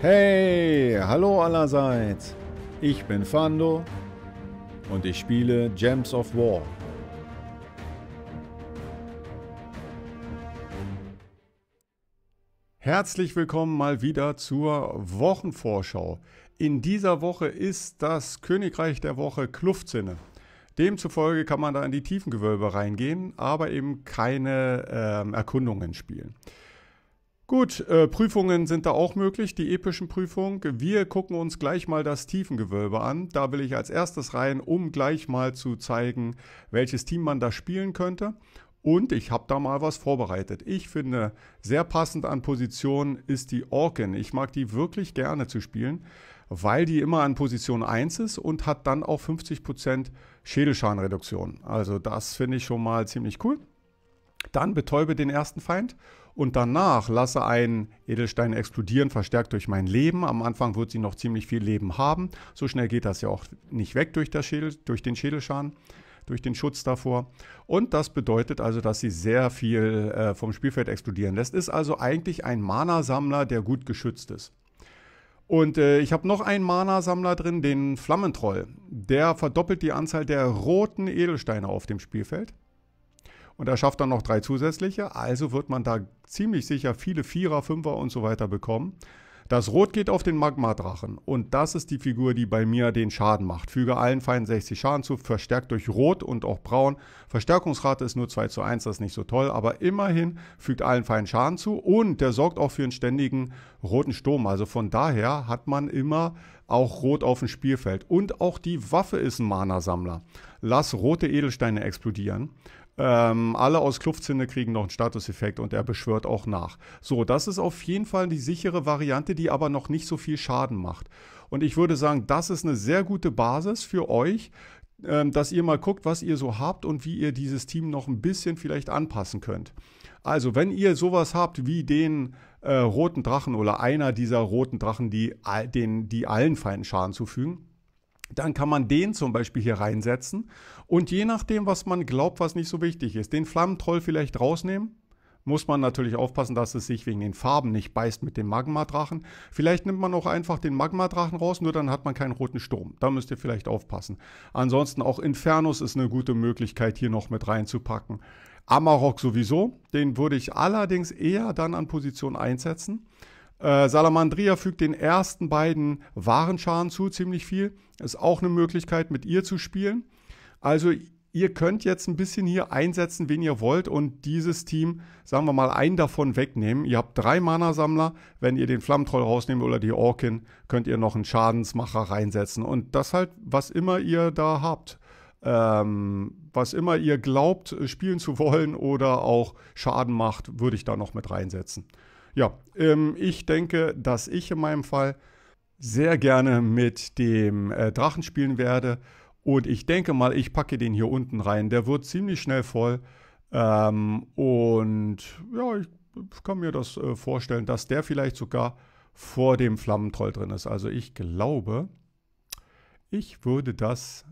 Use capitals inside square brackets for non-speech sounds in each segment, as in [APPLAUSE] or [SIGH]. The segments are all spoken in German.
Hey, hallo allerseits. Ich bin Fando und ich spiele Gems of War. Herzlich willkommen mal wieder zur Wochenvorschau. In dieser Woche ist das Königreich der Woche Kluftsinne. Demzufolge kann man da in die Tiefengewölbe reingehen, aber eben keine äh, Erkundungen spielen. Gut, äh, Prüfungen sind da auch möglich, die epischen Prüfungen. Wir gucken uns gleich mal das Tiefengewölbe an. Da will ich als erstes rein, um gleich mal zu zeigen, welches Team man da spielen könnte. Und ich habe da mal was vorbereitet. Ich finde, sehr passend an Position ist die Orkin. Ich mag die wirklich gerne zu spielen, weil die immer an Position 1 ist und hat dann auch 50% Schädelschadenreduktion. Also das finde ich schon mal ziemlich cool. Dann betäube den ersten Feind und danach lasse einen Edelstein explodieren, verstärkt durch mein Leben. Am Anfang wird sie noch ziemlich viel Leben haben. So schnell geht das ja auch nicht weg durch, Schädel, durch den Schädelschaden, durch den Schutz davor. Und das bedeutet also, dass sie sehr viel äh, vom Spielfeld explodieren lässt. Ist also eigentlich ein Mana-Sammler, der gut geschützt ist. Und äh, ich habe noch einen Mana-Sammler drin, den Flammentroll. Der verdoppelt die Anzahl der roten Edelsteine auf dem Spielfeld. Und er schafft dann noch drei zusätzliche. Also wird man da ziemlich sicher viele Vierer, Fünfer und so weiter bekommen. Das Rot geht auf den Magma-Drachen und das ist die Figur, die bei mir den Schaden macht. Füge allen Feinden 60 Schaden zu, verstärkt durch Rot und auch Braun. Verstärkungsrate ist nur 2 zu 1, das ist nicht so toll, aber immerhin fügt allen Feinden Schaden zu und der sorgt auch für einen ständigen roten Sturm. Also von daher hat man immer auch Rot auf dem Spielfeld. Und auch die Waffe ist ein Mana-Sammler. Lass rote Edelsteine explodieren. Ähm, alle aus Kluftzinne kriegen noch einen Statuseffekt und er beschwört auch nach. So, das ist auf jeden Fall die sichere Variante, die aber noch nicht so viel Schaden macht. Und ich würde sagen, das ist eine sehr gute Basis für euch, ähm, dass ihr mal guckt, was ihr so habt und wie ihr dieses Team noch ein bisschen vielleicht anpassen könnt. Also, wenn ihr sowas habt wie den äh, roten Drachen oder einer dieser roten Drachen, die, den, die allen Feinden Schaden zufügen, dann kann man den zum Beispiel hier reinsetzen und je nachdem, was man glaubt, was nicht so wichtig ist, den Flammentroll vielleicht rausnehmen. Muss man natürlich aufpassen, dass es sich wegen den Farben nicht beißt mit dem Magmadrachen. Vielleicht nimmt man auch einfach den Magmadrachen raus, nur dann hat man keinen roten Sturm. Da müsst ihr vielleicht aufpassen. Ansonsten auch Infernus ist eine gute Möglichkeit, hier noch mit reinzupacken. Amarok sowieso, den würde ich allerdings eher dann an Position einsetzen. Äh, Salamandria fügt den ersten beiden Warenscharen zu, ziemlich viel. Ist auch eine Möglichkeit, mit ihr zu spielen. Also ihr könnt jetzt ein bisschen hier einsetzen, wen ihr wollt und dieses Team, sagen wir mal, einen davon wegnehmen. Ihr habt drei Mana-Sammler. Wenn ihr den Flammentroll rausnehmt oder die Orkin, könnt ihr noch einen Schadensmacher reinsetzen. Und das halt, was immer ihr da habt. Ähm, was immer ihr glaubt, äh, spielen zu [LAUGHS] wollen oder auch Schaden macht, würde ich da noch mit reinsetzen. Ja, ähm, ich denke, dass ich in meinem Fall sehr gerne mit dem äh, Drachen spielen werde. Und ich denke mal, ich packe den hier unten rein. Der wird ziemlich schnell voll. Ähm, und ja, ich kann mir das äh, vorstellen, dass der vielleicht sogar vor dem Flammentroll drin ist. Also ich glaube, ich würde das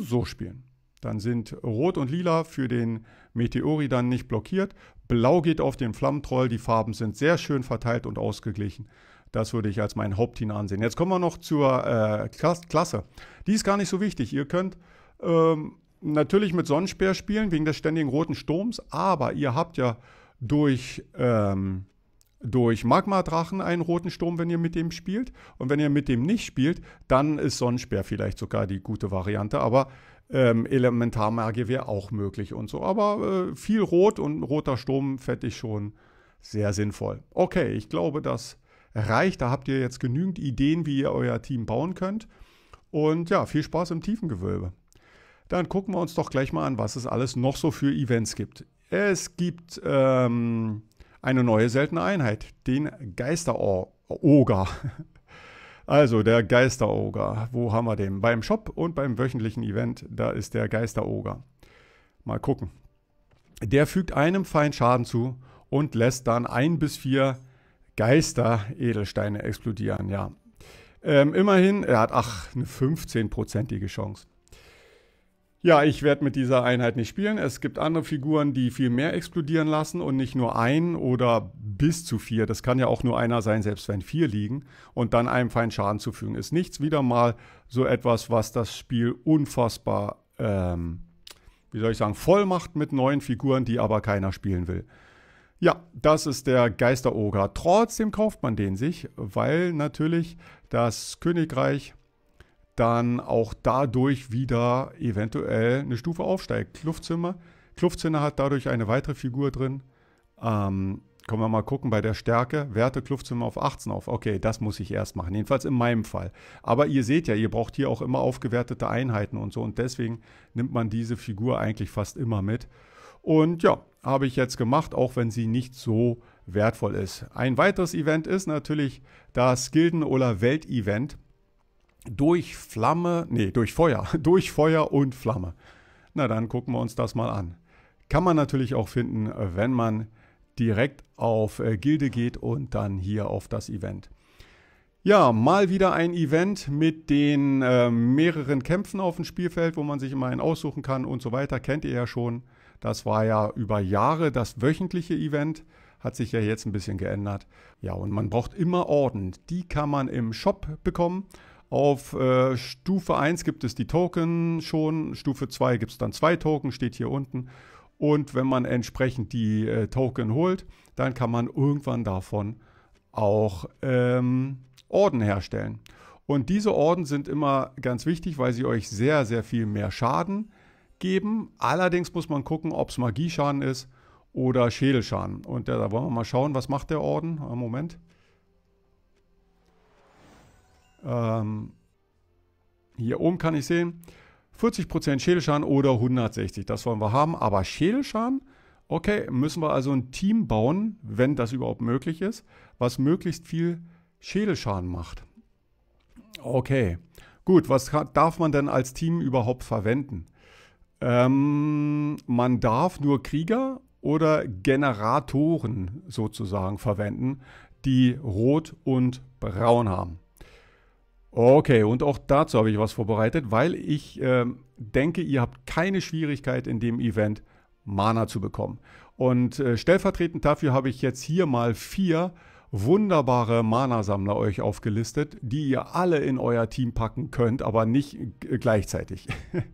so spielen. Dann sind Rot und Lila für den Meteori dann nicht blockiert. Blau geht auf den Flammentroll. Die Farben sind sehr schön verteilt und ausgeglichen. Das würde ich als mein Hauptteam ansehen. Jetzt kommen wir noch zur äh, Klasse. Die ist gar nicht so wichtig. Ihr könnt ähm, natürlich mit Sonnenspeer spielen, wegen des ständigen roten Sturms, aber ihr habt ja durch, ähm, durch Magma-Drachen einen roten Sturm, wenn ihr mit dem spielt. Und wenn ihr mit dem nicht spielt, dann ist Sonnenspeer vielleicht sogar die gute Variante, aber ähm, Elementarmagie wäre auch möglich und so. Aber äh, viel Rot und roter Sturm fände ich schon sehr sinnvoll. Okay, ich glaube, dass reicht. Da habt ihr jetzt genügend Ideen, wie ihr euer Team bauen könnt. Und ja, viel Spaß im Tiefengewölbe. Dann gucken wir uns doch gleich mal an, was es alles noch so für Events gibt. Es gibt ähm, eine neue seltene Einheit, den Geisteroger. [LAUGHS] Also der Geisteroger. Wo haben wir den? Beim Shop und beim wöchentlichen Event, da ist der Geisteroger. Mal gucken. Der fügt einem Feind Schaden zu und lässt dann ein bis vier Geister-Edelsteine explodieren, ja. Ähm, immerhin, er hat, ach, eine 15-prozentige Chance. Ja, ich werde mit dieser Einheit nicht spielen. Es gibt andere Figuren, die viel mehr explodieren lassen und nicht nur ein oder bis zu vier. Das kann ja auch nur einer sein, selbst wenn vier liegen. Und dann einem feinen Schaden zufügen ist nichts. Wieder mal so etwas, was das Spiel unfassbar, ähm, wie soll ich sagen, voll macht mit neuen Figuren, die aber keiner spielen will. Ja, das ist der Geisteroger. Trotzdem kauft man den sich, weil natürlich das Königreich dann auch dadurch wieder eventuell eine Stufe aufsteigt. Kluftzimmer. Kluftzimmer hat dadurch eine weitere Figur drin. Ähm, können wir mal gucken bei der Stärke. Werte Kluftzimmer auf 18 auf. Okay, das muss ich erst machen. Jedenfalls in meinem Fall. Aber ihr seht ja, ihr braucht hier auch immer aufgewertete Einheiten und so. Und deswegen nimmt man diese Figur eigentlich fast immer mit. Und ja, habe ich jetzt gemacht, auch wenn sie nicht so wertvoll ist. Ein weiteres Event ist natürlich das Gilden- oder Welt-Event durch Flamme, nee, durch Feuer, [LAUGHS] durch Feuer und Flamme. Na dann gucken wir uns das mal an. Kann man natürlich auch finden, wenn man direkt auf äh, Gilde geht und dann hier auf das Event. Ja, mal wieder ein Event mit den äh, mehreren Kämpfen auf dem Spielfeld, wo man sich immer einen aussuchen kann und so weiter. Kennt ihr ja schon. Das war ja über Jahre das wöchentliche Event, hat sich ja jetzt ein bisschen geändert. Ja, und man braucht immer Orden. Die kann man im Shop bekommen. Auf äh, Stufe 1 gibt es die Token schon, Stufe 2 gibt es dann zwei Token, steht hier unten. Und wenn man entsprechend die äh, Token holt, dann kann man irgendwann davon auch ähm, Orden herstellen. Und diese Orden sind immer ganz wichtig, weil sie euch sehr, sehr viel mehr Schaden geben. Allerdings muss man gucken, ob es Magieschaden ist oder Schädelschaden. Und da wollen wir mal schauen, was macht der Orden. Äh, Moment. Ähm, hier oben kann ich sehen, 40% Schädelschaden oder 160. Das wollen wir haben. Aber Schädelschaden, okay, müssen wir also ein Team bauen, wenn das überhaupt möglich ist, was möglichst viel Schädelschaden macht. Okay, gut, was darf man denn als Team überhaupt verwenden? Ähm, man darf nur Krieger oder Generatoren sozusagen verwenden, die rot und braun haben. Okay, und auch dazu habe ich was vorbereitet, weil ich äh, denke, ihr habt keine Schwierigkeit in dem Event Mana zu bekommen. Und äh, stellvertretend dafür habe ich jetzt hier mal vier wunderbare Mana-Sammler euch aufgelistet, die ihr alle in euer Team packen könnt, aber nicht gleichzeitig. [LAUGHS]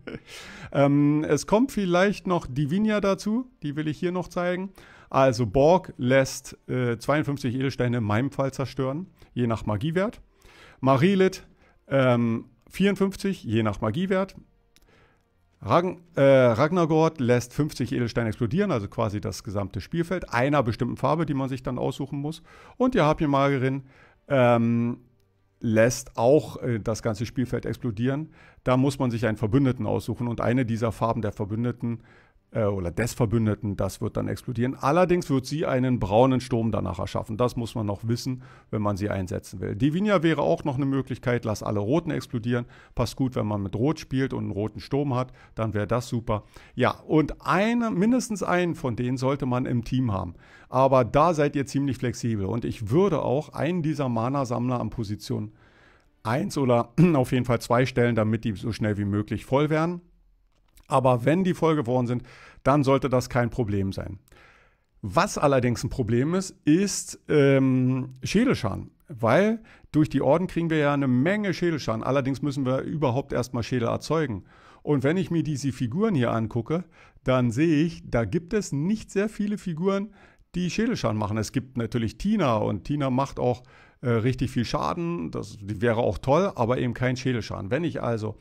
ähm, es kommt vielleicht noch Divinia dazu, die will ich hier noch zeigen. Also Borg lässt äh, 52 Edelsteine in meinem Fall zerstören, je nach Magiewert. Marilith ähm, 54, je nach Magiewert. Ragn äh, Ragnargord lässt 50 Edelsteine explodieren, also quasi das gesamte Spielfeld, einer bestimmten Farbe, die man sich dann aussuchen muss. Und die Harpienmagerin ähm, lässt auch äh, das ganze Spielfeld explodieren. Da muss man sich einen Verbündeten aussuchen und eine dieser Farben der Verbündeten äh, äh, oder des Verbündeten, das wird dann explodieren. Allerdings wird sie einen braunen Sturm danach erschaffen. Das muss man noch wissen, wenn man sie einsetzen will. Divinia wäre auch noch eine Möglichkeit, lass alle Roten explodieren. Passt gut, wenn man mit Rot spielt und einen roten Sturm hat, dann wäre das super. Ja, und eine, mindestens einen von denen sollte man im Team haben. Aber da seid ihr ziemlich flexibel und ich würde auch einen dieser Mana-Sammler an Position 1 oder [CLEARS THROAT] auf jeden Fall zwei stellen, damit die so schnell wie möglich voll werden. Aber wenn die voll geworden sind, dann sollte das kein Problem sein. Was allerdings ein Problem ist, ist ähm, Schädelschaden. Weil durch die Orden kriegen wir ja eine Menge Schädelschaden. Allerdings müssen wir überhaupt erstmal Schädel erzeugen. Und wenn ich mir diese Figuren hier angucke, dann sehe ich, da gibt es nicht sehr viele Figuren, die Schädelschaden machen. Es gibt natürlich Tina und Tina macht auch äh, richtig viel Schaden. Das wäre auch toll, aber eben kein Schädelschaden. Wenn ich also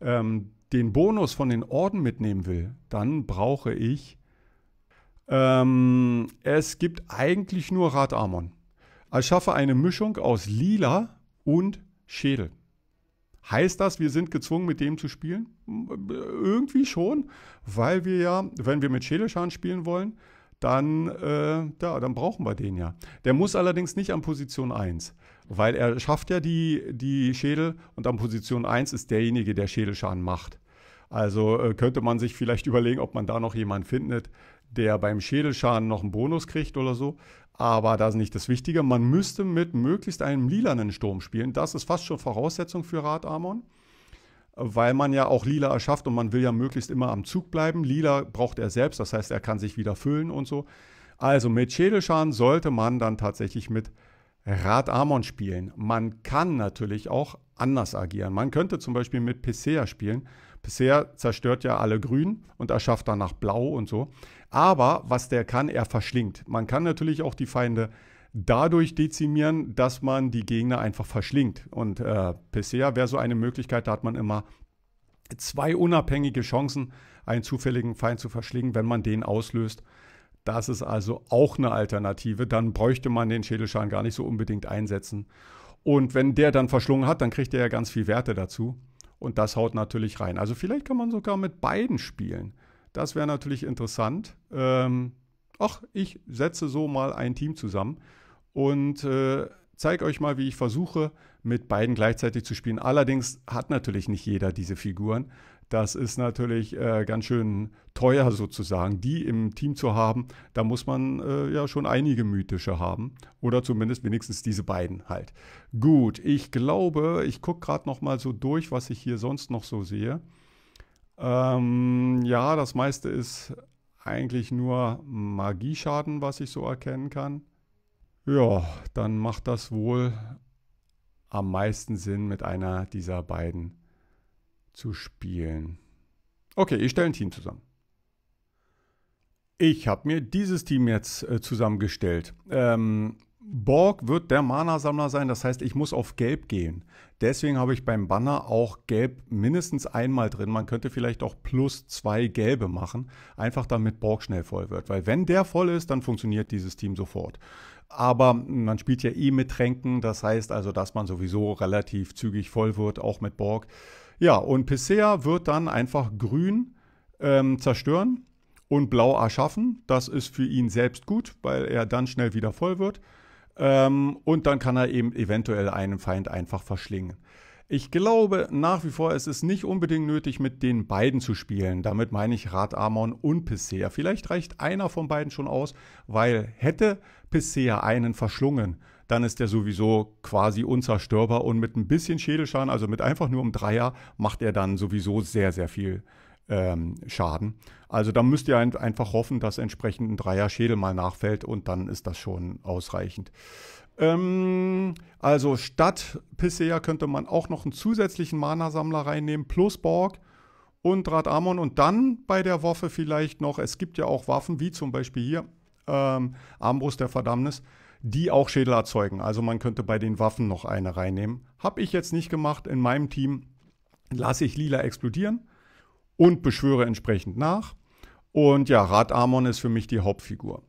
ähm, den Bonus von den Orden mitnehmen will, dann brauche ich. Ähm, es gibt eigentlich nur Radarmon. Also ich schaffe eine Mischung aus Lila und Schädel. Heißt das, wir sind gezwungen, mit dem zu spielen? Irgendwie schon, weil wir ja, wenn wir mit Schädelschaden spielen wollen, dann, äh, ja, dann brauchen wir den ja. Der muss allerdings nicht an Position 1. Weil er schafft ja die, die Schädel und an Position 1 ist derjenige, der Schädelschaden macht. Also äh, könnte man sich vielleicht überlegen, ob man da noch jemanden findet, der beim Schädelschaden noch einen Bonus kriegt oder so. Aber das ist nicht das Wichtige. Man müsste mit möglichst einem lilanen Sturm spielen. Das ist fast schon Voraussetzung für Radamon, weil man ja auch lila erschafft und man will ja möglichst immer am Zug bleiben. Lila braucht er selbst, das heißt, er kann sich wieder füllen und so. Also mit Schädelschaden sollte man dann tatsächlich mit Rad Amon spielen. Man kann natürlich auch anders agieren. Man könnte zum Beispiel mit Pissea spielen. Pissea zerstört ja alle Grün und erschafft danach Blau und so. Aber was der kann, er verschlingt. Man kann natürlich auch die Feinde dadurch dezimieren, dass man die Gegner einfach verschlingt. Und äh, Pessea wäre so eine Möglichkeit, da hat man immer zwei unabhängige Chancen, einen zufälligen Feind zu verschlingen, wenn man den auslöst. Das ist also auch eine Alternative. Dann bräuchte man den Schädelschaden gar nicht so unbedingt einsetzen. Und wenn der dann verschlungen hat, dann kriegt er ja ganz viel Werte dazu. Und das haut natürlich rein. Also vielleicht kann man sogar mit beiden spielen. Das wäre natürlich interessant. Ähm, ach, ich setze so mal ein Team zusammen und äh, zeige euch mal, wie ich versuche, mit beiden gleichzeitig zu spielen. Allerdings hat natürlich nicht jeder diese Figuren. Das ist natürlich äh, ganz schön teuer sozusagen, die im Team zu haben. Da muss man äh, ja schon einige mythische haben oder zumindest wenigstens diese beiden halt. Gut, ich glaube, ich gucke gerade noch mal so durch, was ich hier sonst noch so sehe. Ähm, ja, das meiste ist eigentlich nur Magieschaden, was ich so erkennen kann. Ja, dann macht das wohl am meisten Sinn mit einer dieser beiden zu spielen. Okay, ich stelle ein Team zusammen. Ich habe mir dieses Team jetzt äh, zusammengestellt. Ähm, Borg wird der Mana-Sammler sein, das heißt, ich muss auf Gelb gehen. Deswegen habe ich beim Banner auch Gelb mindestens einmal drin. Man könnte vielleicht auch plus zwei Gelbe machen, einfach damit Borg schnell voll wird. Weil wenn der voll ist, dann funktioniert dieses Team sofort. Aber man spielt ja eh mit Tränken, das heißt also, dass man sowieso relativ zügig voll wird, auch mit Borg. Ja, und Pissea wird dann einfach grün ähm, zerstören und blau erschaffen. Das ist für ihn selbst gut, weil er dann schnell wieder voll wird. Ähm, und dann kann er eben eventuell einen Feind einfach verschlingen. Ich glaube nach wie vor, es ist nicht unbedingt nötig, mit den beiden zu spielen. Damit meine ich Radamon und Pissea. Vielleicht reicht einer von beiden schon aus, weil hätte Pissea einen verschlungen, dann ist der sowieso quasi unzerstörbar und mit ein bisschen Schädelschaden, also mit einfach nur einem Dreier, macht er dann sowieso sehr, sehr viel ähm, Schaden. Also da müsst ihr ein, einfach hoffen, dass entsprechend ein Dreier Schädel mal nachfällt und dann ist das schon ausreichend. Ähm, also statt Pissea könnte man auch noch einen zusätzlichen Mana-Sammler reinnehmen, plus Borg und Drahtamon und dann bei der Waffe vielleicht noch, es gibt ja auch Waffen, wie zum Beispiel hier, ähm, Armbrust der Verdammnis, die auch Schädel erzeugen. Also man könnte bei den Waffen noch eine reinnehmen. Habe ich jetzt nicht gemacht. In meinem Team lasse ich Lila explodieren und beschwöre entsprechend nach. Und ja, Radarmon ist für mich die Hauptfigur.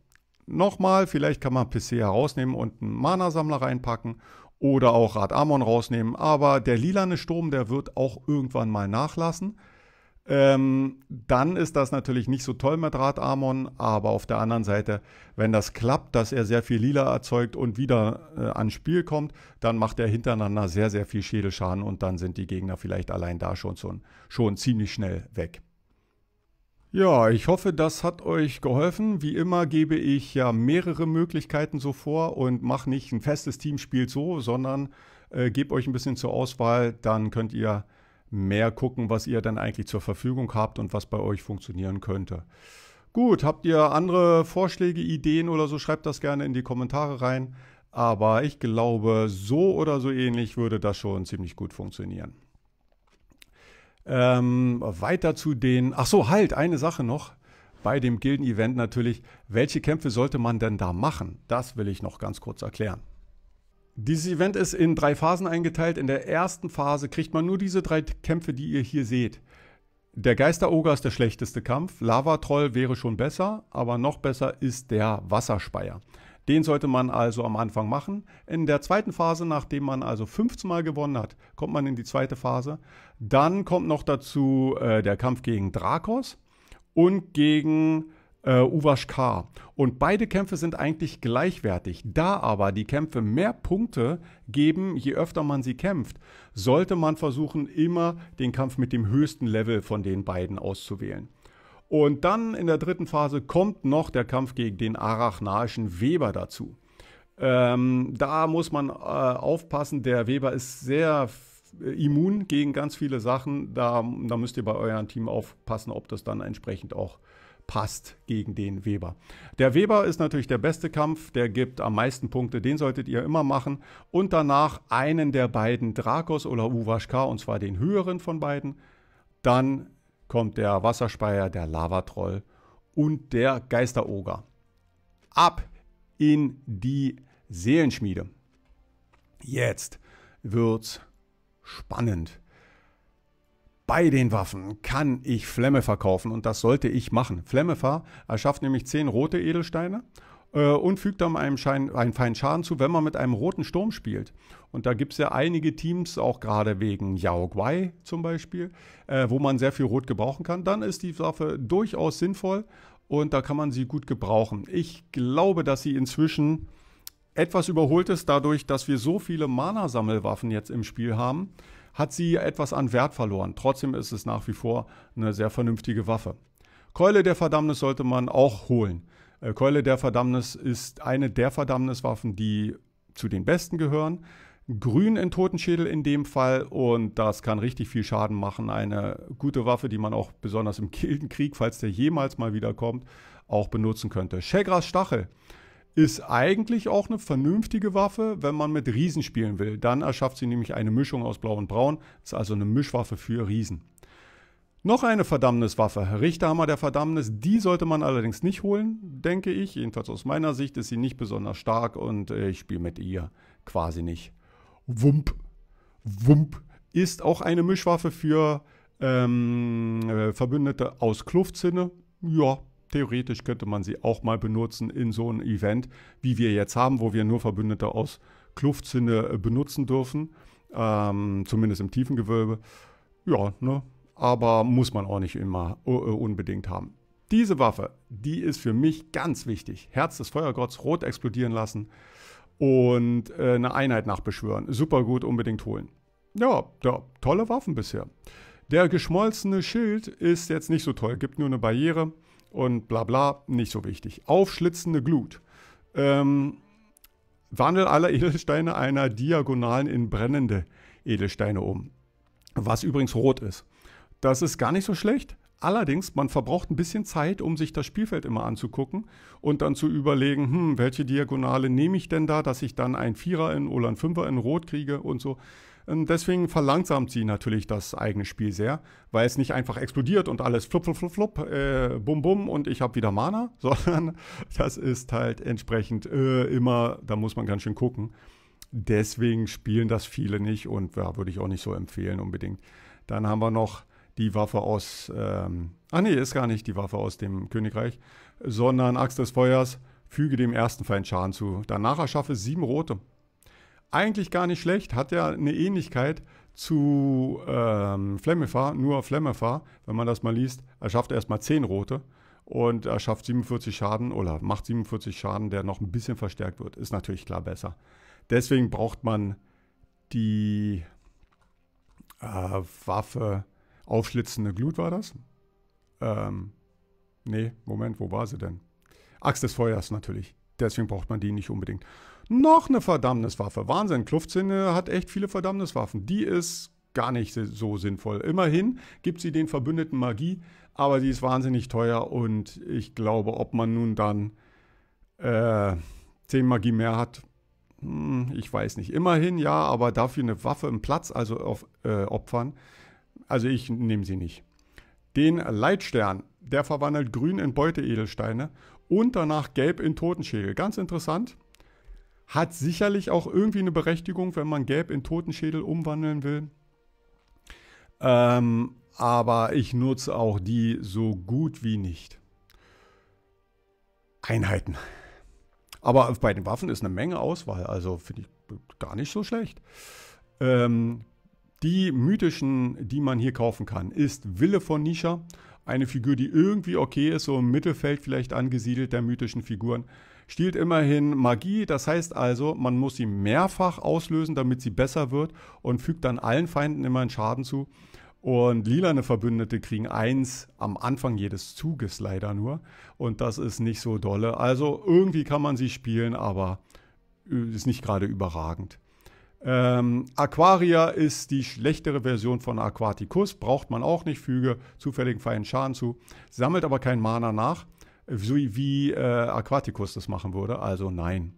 Nochmal, vielleicht kann man PC herausnehmen und einen Mana-Sammler reinpacken oder auch Radarmon rausnehmen. Aber der lilane Sturm, der wird auch irgendwann mal nachlassen ähm, dann ist das natürlich nicht so toll mit Radarmon, aber auf der anderen Seite, wenn das klappt, dass er sehr viel Lila erzeugt und wieder äh, ans Spiel kommt, dann macht er hintereinander sehr, sehr viel Schädelschaden und dann sind die Gegner vielleicht allein da schon, schon, schon ziemlich schnell weg. Ja, ich hoffe, das hat euch geholfen. Wie immer gebe ich ja mehrere Möglichkeiten so vor und mache nicht ein festes Team spielt so, sondern äh, gebe euch ein bisschen zur Auswahl. Dann könnt ihr mehr gucken, was ihr dann eigentlich zur Verfügung habt und was bei euch funktionieren könnte. Gut, habt ihr andere Vorschläge, Ideen oder so, schreibt das gerne in die Kommentare rein. Aber ich glaube, so oder so ähnlich würde das schon ziemlich gut funktionieren. Ähm, weiter zu den. Ach so, halt, eine Sache noch. Bei dem Gilden-Event natürlich. Welche Kämpfe sollte man denn da machen? Das will ich noch ganz kurz erklären. Dieses Event ist in drei Phasen eingeteilt. In der ersten Phase kriegt man nur diese drei Kämpfe, die ihr hier seht. Der Geisteroger ist der schlechteste Kampf. Lavatroll wäre schon besser, aber noch besser ist der Wasserspeier. Den sollte man also am Anfang machen. In der zweiten Phase, nachdem man also 15 Mal gewonnen hat, kommt man in die zweite Phase. Dann kommt noch dazu äh, der Kampf gegen Drakos und gegen äh, Uwasch K. Und beide Kämpfe sind eigentlich gleichwertig. Da aber die Kämpfe mehr Punkte geben, je öfter man sie kämpft, sollte man versuchen, immer den Kampf mit dem höchsten Level von den beiden auszuwählen. Und dann in der dritten Phase kommt noch der Kampf gegen den arachnaischen Weber dazu. Ähm, da muss man äh, aufpassen, der Weber ist sehr äh, immun gegen ganz viele Sachen. Da, da müsst ihr bei eurem Team aufpassen, ob das dann entsprechend auch passt gegen den Weber. Der Weber ist natürlich der beste Kampf, der gibt am meisten Punkte, den solltet ihr immer machen. Und danach einen der beiden Drakos oder Uwashka, und zwar den höheren von beiden. Dann kommt der Wasserspeier, der Lavatroll und der Geisteroger. Ab in die Seelenschmiede. Jetzt wird's spannend. Bei den Waffen kann ich Flemme verkaufen und das sollte ich machen. Flemme erschafft nämlich 10 rote Edelsteine äh, und fügt dann einem, Schein, einen feinen Schaden zu, wenn man mit einem roten Sturm spielt. Und da gibt es ja einige Teams, auch gerade wegen Yao Guai zum Beispiel, äh, wo man sehr viel Rot gebrauchen kann. Dann ist die Waffe durchaus sinnvoll und da kann man sie gut gebrauchen. Ich glaube, dass sie inzwischen etwas überholt ist dadurch, dass wir so viele Mana-Sammelwaffen jetzt im Spiel haben hat sie etwas an Wert verloren. Trotzdem ist es nach wie vor eine sehr vernünftige Waffe. Keule der Verdammnis sollte man auch holen. Äh, Keule der Verdammnis ist eine der Verdammniswaffen, die zu den besten gehören. Grün in Totenschädel in dem Fall und das kann richtig viel Schaden machen. Eine gute Waffe, die man auch besonders im Gildenkrieg, [LAUGHS] falls der jemals mal wieder kommt, auch benutzen könnte. Shagras Stachel ist eigentlich auch eine vernünftige Waffe, wenn man mit Riesen spielen will. Dann erschafft sie nämlich eine Mischung aus Blau und Braun. Ist also eine Mischwaffe für Riesen. Noch eine Verdammniswaffe, Richterhammer der Verdammnis, die sollte man allerdings nicht holen, denke ich. Jedenfalls aus meiner Sicht ist sie nicht besonders stark und äh, ich spiele mit ihr quasi nicht. Wump, Wump ist auch eine Mischwaffe für ähm, äh, Verbündete aus Kluftsinne. Ja, Theoretisch könnte man sie auch mal benutzen in so einem Event, wie wir jetzt haben, wo wir nur Verbündete aus Kluftsinne äh, benutzen dürfen, ähm, zumindest im Tiefengewölbe. Ja, ne? aber muss man auch nicht immer äh, unbedingt haben. Diese Waffe, die ist für mich ganz wichtig. Herz des Feuergotts rot explodieren lassen und äh, eine Einheit nachbeschwören. Super gut, unbedingt holen. Ja, ja, tolle Waffen bisher. Der geschmolzene Schild ist jetzt nicht so toll, gibt nur eine Barriere und bla bla, nicht so wichtig. Aufschlitzende Glut. Ähm, Wandel aller [LAUGHS] Edelsteine einer Diagonalen in brennende Edelsteine um. Was übrigens rot ist. Das ist gar nicht so schlecht. Allerdings, man verbraucht ein bisschen Zeit, um sich das Spielfeld immer anzugucken und dann zu überlegen, hm, welche Diagonale nehme ich denn da, dass ich dann ein Vierer in oder ein Fünfer in Rot kriege und so. Und ähm, deswegen verlangsamt sie natürlich das eigene Spiel sehr, weil es nicht einfach explodiert und alles flupp, flupp, flupp, flupp, äh, bum, bum und ich habe wieder Mana, [LAUGHS] sondern das ist halt entsprechend äh, immer, da muss man ganz schön gucken. Deswegen spielen das viele nicht und ja, würde ich auch nicht so empfehlen unbedingt. Dann haben wir noch die Waffe aus, ähm, ah nee, ist gar nicht die Waffe aus dem Königreich, sondern Axt des Feuers, füge dem ersten Feind Schaden zu. Danach erschaffe sieben rote. Eigentlich gar nicht schlecht, hat ja eine Ähnlichkeit zu ähm, Flemmefahr, nur Flemmefahr, wenn man das mal liest, er schafft erstmal 10 rote und er schafft 47 Schaden oder macht 47 Schaden, der noch ein bisschen verstärkt wird. Ist natürlich klar besser. Deswegen braucht man die äh, Waffe Aufschlitzende Glut war das. Ähm, nee, Moment, wo war sie denn? Axt des Feuers natürlich. Deswegen braucht man die nicht unbedingt. Noch eine Verdammniswaffe. Wahnsinn. Kluftsinne hat echt viele Verdammniswaffen. Die ist gar nicht so sinnvoll. Immerhin gibt sie den Verbündeten Magie, aber sie ist wahnsinnig teuer und ich glaube, ob man nun dann äh, 10 Magie mehr hat, hm, ich weiß nicht. Immerhin ja, aber dafür eine Waffe im Platz, also auf äh, Opfern. Also ich nehme sie nicht. Den Leitstern, der verwandelt grün in Beuteedelsteine und danach gelb in Totenschädel. Ganz interessant. Hat sicherlich auch irgendwie eine Berechtigung, wenn man Gelb in Totenschädel umwandeln will. Ähm, aber ich nutze auch die so gut wie nicht. Einheiten. Aber bei den Waffen ist eine Menge Auswahl, also finde ich gar nicht so schlecht. Ähm, die mythischen, die man hier kaufen kann, ist Wille von Nisha. Eine Figur, die irgendwie okay ist, so im Mittelfeld vielleicht angesiedelt der mythischen Figuren stiehlt immerhin Magie, das heißt also, man muss sie mehrfach auslösen, damit sie besser wird und fügt dann allen Feinden immer einen Schaden zu. Und lilane Verbündete kriegen eins am Anfang jedes Zuges leider nur. Und das ist nicht so dolle. Also irgendwie kann man sie spielen, aber äh, ist nicht gerade überragend. Ähm, Aquaria ist die schlechtere Version von Aquaticus, braucht man auch nicht, füge zufälligen Feinden Schaden zu, sammelt aber keinen Mana nach, so wie äh, Aquaticus das machen würde, also nein.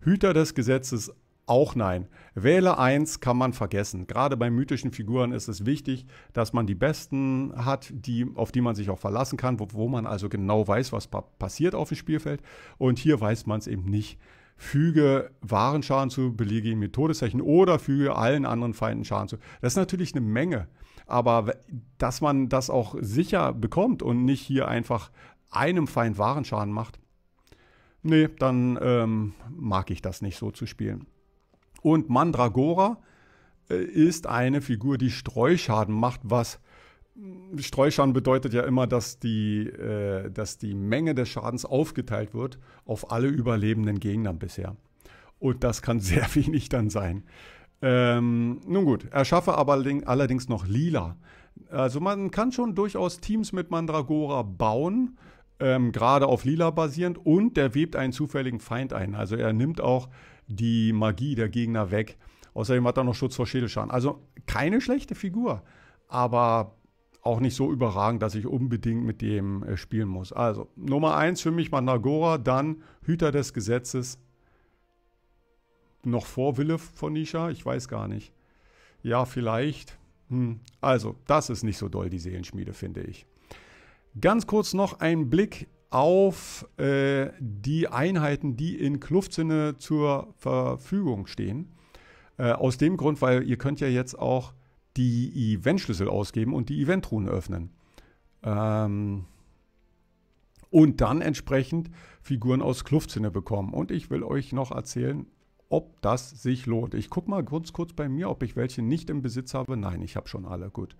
Hüter des Gesetzes auch nein. Wähler 1 kann man vergessen. Gerade bei mythischen Figuren ist es wichtig, dass man die besten hat, die, auf die man sich auch verlassen kann, wo, wo man also genau weiß, was pa passiert auf dem Spielfeld. Und hier weiß man es eben nicht. Füge wahren Schaden zu, belege ihn mit Todeszeichen oder füge allen anderen Feinden Schaden zu. Das ist natürlich eine Menge. Aber dass man das auch sicher bekommt und nicht hier einfach einem Feind wahren Schaden macht, nee, dann ähm, mag ich das nicht so zu spielen. Und Mandragora äh, ist eine Figur, die Streuschaden macht, was Streuschaden bedeutet ja immer, dass die, äh, dass die Menge des Schadens aufgeteilt wird auf alle überlebenden Gegner bisher. Und das kann [LAUGHS] sehr wenig dann sein. Ähm, nun gut, erschaffe aber allerdings noch lila. Also man kann schon durchaus Teams mit Mandragora bauen ähm, gerade auf Lila basierend und der webt einen zufälligen Feind ein. Also er nimmt auch die Magie der Gegner weg. Außerdem hat er noch Schutz vor Schädelschaden. Also keine schlechte Figur, aber auch nicht so überragend, dass ich unbedingt mit dem äh, spielen muss. Also Nummer 1 für mich mal dann Hüter des Gesetzes. Noch vor Wille von Nisha? Ich weiß gar nicht. Ja, vielleicht. Hm. Also, das ist nicht so doll, die Seelenschmiede, finde ich. Ganz kurz noch ein Blick auf äh, die Einheiten, die in Kluftsinne zur Verfügung stehen. Äh, aus dem Grund, weil ihr könnt ja jetzt auch die Eventschlüssel ausgeben und die Eventruhen öffnen. Ähm, und dann entsprechend Figuren aus Kluftsinne bekommen. Und ich will euch noch erzählen, ob das sich lohnt. Ich gucke mal kurz, kurz bei mir, ob ich welche nicht im Besitz habe. Nein, ich habe schon alle. Gut.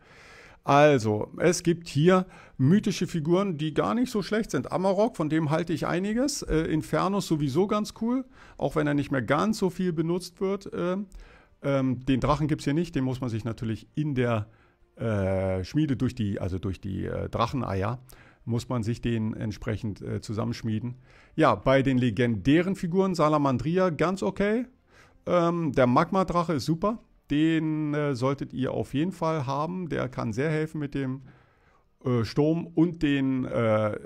Also, es gibt hier mythische Figuren, die gar nicht so schlecht sind. Amarok, von dem halte ich einiges. Äh, Infernus sowieso ganz cool, auch wenn er nicht mehr ganz so viel benutzt wird. Äh, ähm, den Drachen gibt es hier nicht, den muss man sich natürlich in der äh, Schmiede durch die, also durch die äh, Dracheneier, muss man sich den entsprechend äh, zusammenschmieden. Ja, bei den legendären Figuren Salamandria ganz okay. Ähm, der Magma-Drache ist super den äh, solltet ihr auf jeden Fall haben. Der kann sehr helfen mit dem äh, Sturm und den, äh,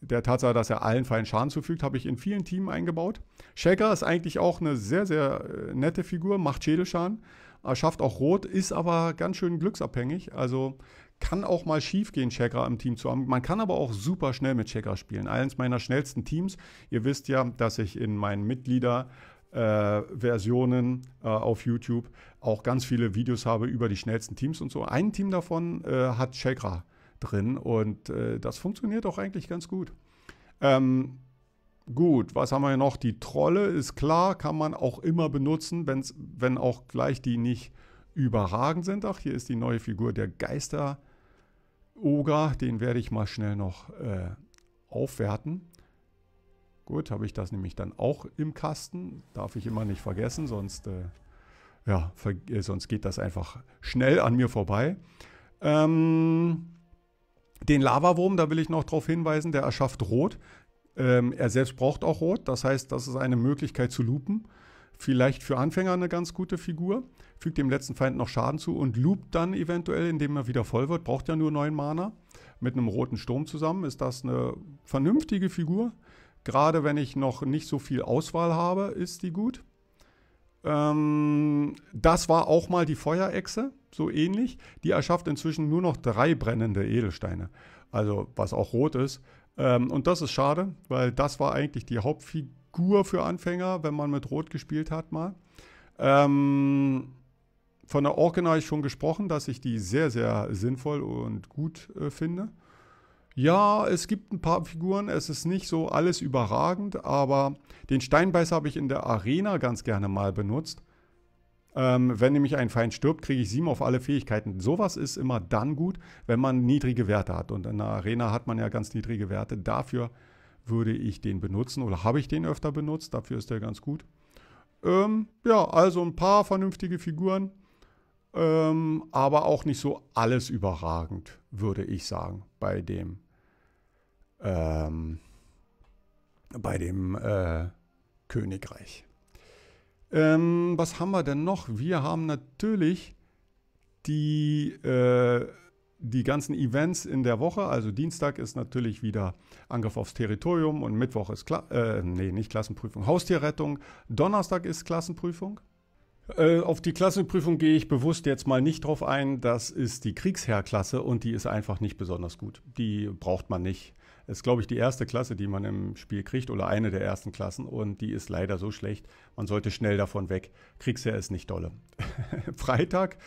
der Tatsache, dass er allen feinen Schaden zufügt, habe ich in vielen Teams eingebaut. Shaker ist eigentlich auch eine sehr, sehr äh, nette Figur, macht Schädelschaden, er äh, schafft auch Rot, ist aber ganz schön glücksabhängig. Also kann auch mal schief gehen, Checker im Team zu haben. Man kann aber auch super schnell mit Checker spielen. Eines meiner schnellsten Teams. Ihr wisst ja, dass ich in meinen Mitglieder äh, Versionen äh, auf YouTube auch ganz viele Videos habe über die schnellsten Teams und so. Ein Team davon äh, hat Chakra drin und äh, das funktioniert auch eigentlich ganz gut. Ähm, Gut, was haben wir noch? Die Trolle ist klar, kann man auch immer benutzen, wenn's, wenn auch gleich die nicht überragend sind. Ach, hier ist die neue Figur der Geister-Oger. Den werde ich mal schnell noch äh, aufwerten. Gut, habe ich das nämlich dann auch im Kasten. Darf ich immer nicht vergessen, sonst, äh, ja, ver äh, sonst geht das einfach schnell an mir vorbei. Ähm, den Lavawurm, da will ich noch darauf hinweisen, der erschafft Rot. Ähm, er selbst braucht auch Rot, das heißt, das ist eine Möglichkeit zu loopen. Vielleicht für Anfänger eine ganz gute Figur. Fügt dem letzten Feind noch Schaden zu und loopt dann eventuell, indem er wieder voll wird. Braucht ja nur 9 Mana. Mit einem roten Sturm zusammen ist das eine vernünftige Figur. Gerade wenn ich noch nicht so viel Auswahl habe, ist die gut. Ähm, das war auch mal die Feuerechse, so ähnlich. Die erschafft inzwischen nur noch drei brennende Edelsteine. Also was auch rot ist. Ähm, und das ist schade, weil das war eigentlich die Hauptfigur für Anfänger, wenn man mit Rot gespielt hat mal. Ähm, von der Ork habe ich schon gesprochen, dass ich die sehr, sehr sinnvoll und gut äh, finde. Ja, es gibt ein paar Figuren, es ist nicht so alles überragend, aber den Steinbeißer habe ich in der Arena ganz gerne mal benutzt. Ähm, wenn nämlich ein Feind stirbt, kriege ich 7 auf alle Fähigkeiten. Sowas ist immer dann gut, wenn man niedrige Werte hat. Und in der Arena hat man ja ganz niedrige Werte. Dafür würde ich den benutzen oder habe ich den öfter benutzt. Dafür ist der ganz gut. Ähm, ja, also ein paar vernünftige Figuren ähm, aber auch nicht so alles überragend, würde ich sagen, bei dem, ähm, bei dem äh, Königreich. Ähm, was haben wir denn noch? Wir haben natürlich die, äh, die ganzen Events in der Woche. Also Dienstag ist natürlich wieder Angriff aufs Territorium und Mittwoch ist, Kla äh, nee, nicht Klassenprüfung, Haustierrettung. Donnerstag ist Klassenprüfung. Äh, auf die Klassenprüfung gehe ich bewusst jetzt mal nicht drauf ein. Das ist die Kriegsherrklasse und die ist einfach nicht besonders gut. Die braucht man nicht. Das ist, glaube ich, die erste Klasse, die man im Spiel kriegt oder eine der ersten Klassen und die ist leider so schlecht. Man sollte schnell davon weg. Kriegsherr ist nicht dolle. [LAUGHS] Freitag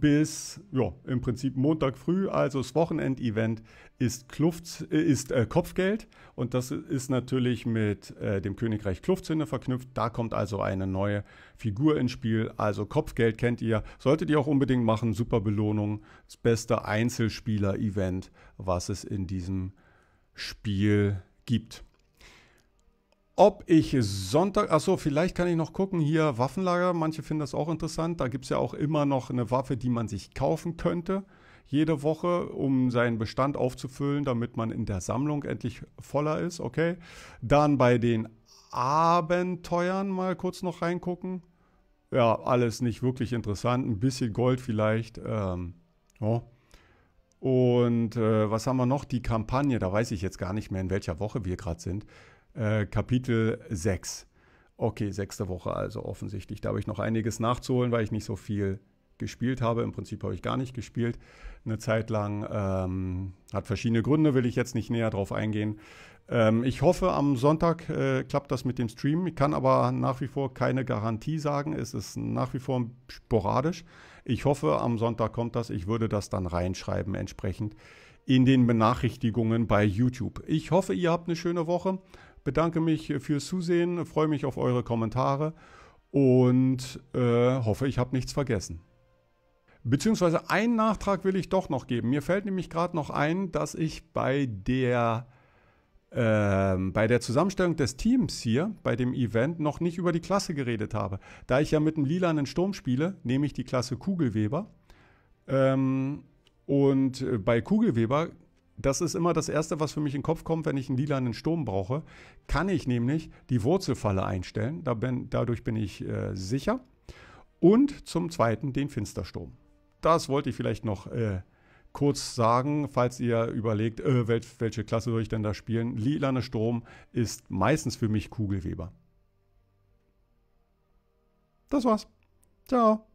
bis ja, im Prinzip Montag früh, also das Wochenendevent ist, Klufts, äh, ist äh, Kopfgeld und das ist natürlich mit äh, dem Königreich Kluftzünde verknüpft. Da kommt also eine neue Figur ins Spiel. Also Kopfgeld kennt ihr, solltet ihr auch unbedingt machen. Super Belohnung, das beste Einzelspieler-Event, was es in diesem Spiel gibt. Ob ich Sonntag, achso, vielleicht kann ich noch gucken, hier Waffenlager, manche finden das auch interessant. Da gibt es ja auch immer noch eine Waffe, die man sich kaufen könnte, jede Woche, um seinen Bestand aufzufüllen, damit man in der Sammlung endlich voller ist, okay. Dann bei den Abenteuern mal kurz noch reingucken. Ja, alles nicht wirklich interessant, ein bisschen Gold vielleicht, ähm, oh. Und äh, was haben wir noch? Die Kampagne, da weiß ich jetzt gar nicht mehr, in welcher Woche wir gerade sind. Äh, Kapitel 6. Okay, sechste Woche also offensichtlich. Da habe ich noch einiges nachzuholen, weil ich nicht so viel gespielt habe. Im Prinzip habe ich gar nicht gespielt. Eine Zeit lang ähm, hat verschiedene Gründe, will ich jetzt nicht näher drauf eingehen. Ähm, ich hoffe, am Sonntag äh, klappt das mit dem Stream. Ich kann aber nach wie vor keine Garantie sagen. Es ist nach wie vor sporadisch. Ich hoffe, am Sonntag kommt das. Ich würde das dann reinschreiben entsprechend in den Benachrichtigungen bei YouTube. Ich hoffe, ihr habt eine schöne Woche bedanke mich fürs Zusehen, freue mich auf eure Kommentare und äh, hoffe, ich habe nichts vergessen. Beziehungsweise einen Nachtrag will ich doch noch geben. Mir fällt nämlich gerade noch ein, dass ich bei der, äh, bei der Zusammenstellung des Teams hier, bei dem Event, noch nicht über die Klasse geredet habe. Da ich ja mit einem lilanen Sturm spiele, nehme ich die Klasse Kugelweber. Ähm, und äh, bei Kugelweber das ist immer das Erste, was für mich in den Kopf kommt, wenn ich einen lilanen Sturm brauche. Kann ich nämlich die Wurzelfalle einstellen. Da bin, dadurch bin ich äh, sicher. Und zum Zweiten den Finstersturm. Das wollte ich vielleicht noch äh, kurz sagen, falls ihr überlegt, äh, wel welche Klasse soll ich denn da spielen. Lilane Sturm ist meistens für mich Kugelweber. Das war's. Ciao.